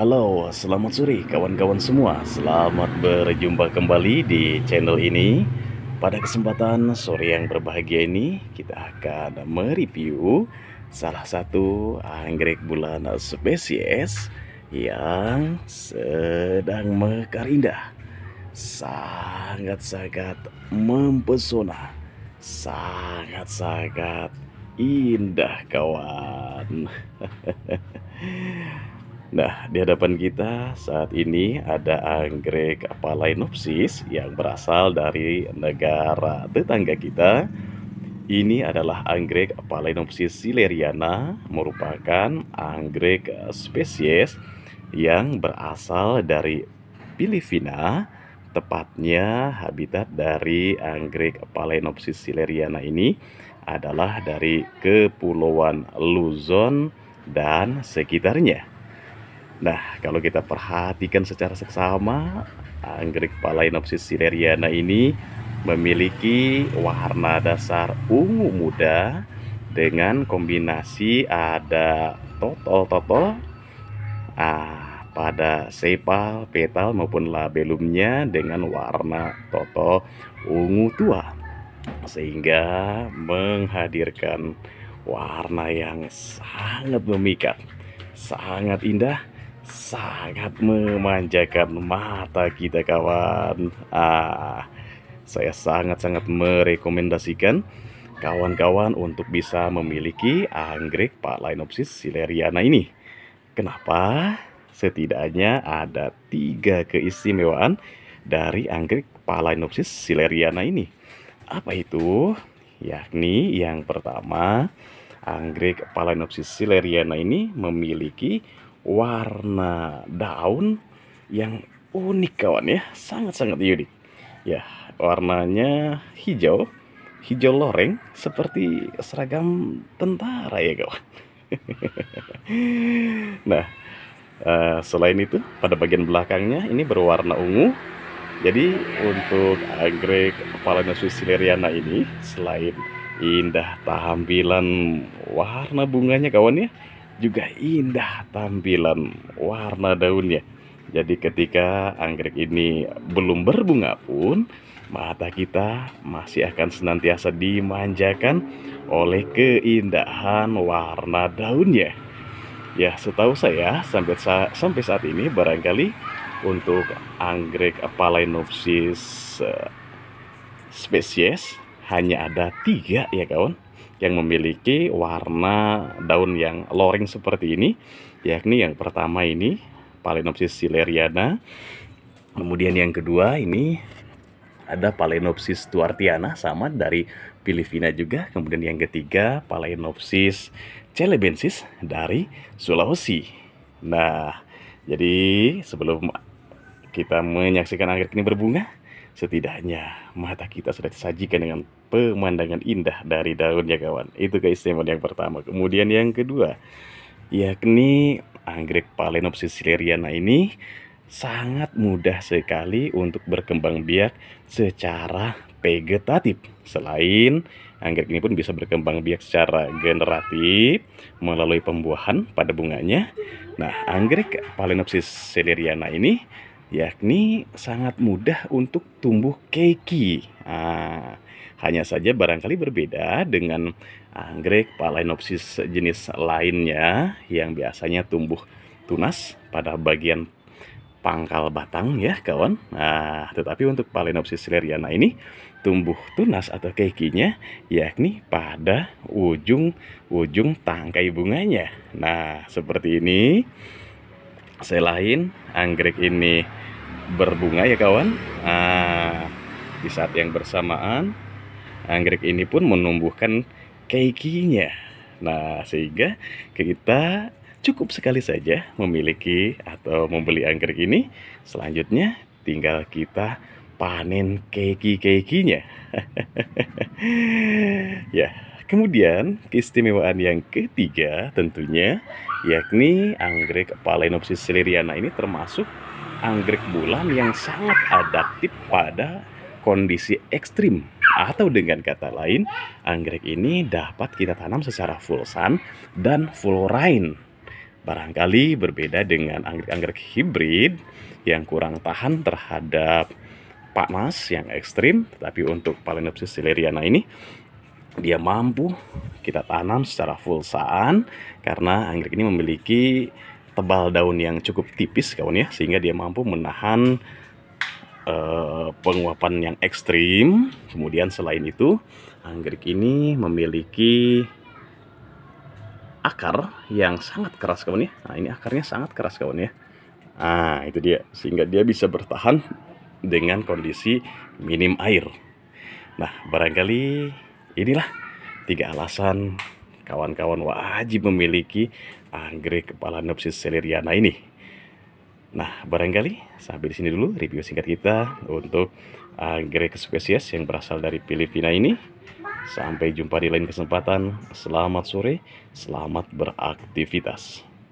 Halo, selamat sore kawan-kawan semua. Selamat berjumpa kembali di channel ini. Pada kesempatan sore yang berbahagia ini, kita akan mereview salah satu anggrek bulan spesies yang sedang mekar indah. Sangat-sangat mempesona. Sangat-sangat indah kawan. Nah, di hadapan kita saat ini ada anggrek Apalainopsis yang berasal dari negara tetangga kita. Ini adalah anggrek Apalainopsis sileriana, merupakan anggrek spesies yang berasal dari Filipina, tepatnya habitat dari anggrek Apalainopsis sileriana ini adalah dari kepulauan Luzon dan sekitarnya. Nah, kalau kita perhatikan secara seksama, anggrek Palainopsis sileriana ini memiliki warna dasar ungu muda dengan kombinasi ada totol-totol ah, pada sepal, petal maupun labelumnya dengan warna totol ungu tua sehingga menghadirkan warna yang sangat memikat, sangat indah sangat memanjakan mata kita kawan ah saya sangat-sangat merekomendasikan kawan-kawan untuk bisa memiliki anggrek Linopsis sileriana ini kenapa setidaknya ada tiga keistimewaan dari anggrek Linopsis sileriana ini apa itu yakni yang pertama anggrek Phalaenopsis sileriana ini memiliki warna daun yang unik kawan ya sangat-sangat unik ya warnanya hijau hijau loreng seperti seragam tentara ya kawan nah eh, selain itu pada bagian belakangnya ini berwarna ungu jadi untuk anggrek Palena sileriana ini selain indah tampilan warna bunganya kawan ya juga indah tampilan warna daunnya. Jadi ketika anggrek ini belum berbunga pun, mata kita masih akan senantiasa dimanjakan oleh keindahan warna daunnya. Ya, setahu saya sampai sa sampai saat ini barangkali untuk anggrek Apalainopsis uh, eh, spesies hanya ada tiga ya kawan yang memiliki warna daun yang loring seperti ini yakni yang pertama ini Palenopsis sileriana kemudian yang kedua ini ada Palenopsis tuartiana sama dari Filipina juga kemudian yang ketiga Palenopsis celebensis dari Sulawesi nah jadi sebelum kita menyaksikan anggrek ini berbunga Setidaknya mata kita sudah disajikan dengan pemandangan indah dari daunnya kawan. Itu keistimewaan yang pertama. Kemudian yang kedua, yakni anggrek Palenopsis seleriana ini sangat mudah sekali untuk berkembang biak secara vegetatif. Selain anggrek ini pun bisa berkembang biak secara generatif melalui pembuahan pada bunganya. Nah, anggrek Palenopsis seleriana ini yakni sangat mudah untuk tumbuh keki. Nah, hanya saja barangkali berbeda dengan anggrek ah, palainopsis jenis lainnya yang biasanya tumbuh tunas pada bagian pangkal batang ya kawan. Nah, tetapi untuk palainopsis seleriana ini tumbuh tunas atau kekinya yakni pada ujung-ujung tangkai bunganya. Nah, seperti ini selain anggrek ini berbunga ya kawan nah, di saat yang bersamaan anggrek ini pun menumbuhkan keikinya nah sehingga kita cukup sekali saja memiliki atau membeli anggrek ini selanjutnya tinggal kita panen keiki-keikinya ya Kemudian keistimewaan yang ketiga tentunya yakni anggrek Palenopsis siliriana ini termasuk anggrek bulan yang sangat adaptif pada kondisi ekstrim atau dengan kata lain anggrek ini dapat kita tanam secara full sun dan full rain. barangkali berbeda dengan anggrek-anggrek hibrid yang kurang tahan terhadap panas yang ekstrim, tapi untuk Palenopsis siliriana ini dia mampu kita tanam secara full saan karena anggrek ini memiliki tebal daun yang cukup tipis kawan ya sehingga dia mampu menahan uh, penguapan yang ekstrim kemudian selain itu anggrek ini memiliki akar yang sangat keras kawan ya nah ini akarnya sangat keras kawan ya nah itu dia sehingga dia bisa bertahan dengan kondisi minim air nah barangkali Inilah tiga alasan kawan-kawan wajib memiliki anggrek kepala Nopsis celeriana ini. Nah, barangkali sampai di sini dulu review singkat kita untuk anggrek spesies yang berasal dari Filipina ini. Sampai jumpa di lain kesempatan. Selamat sore, selamat beraktivitas.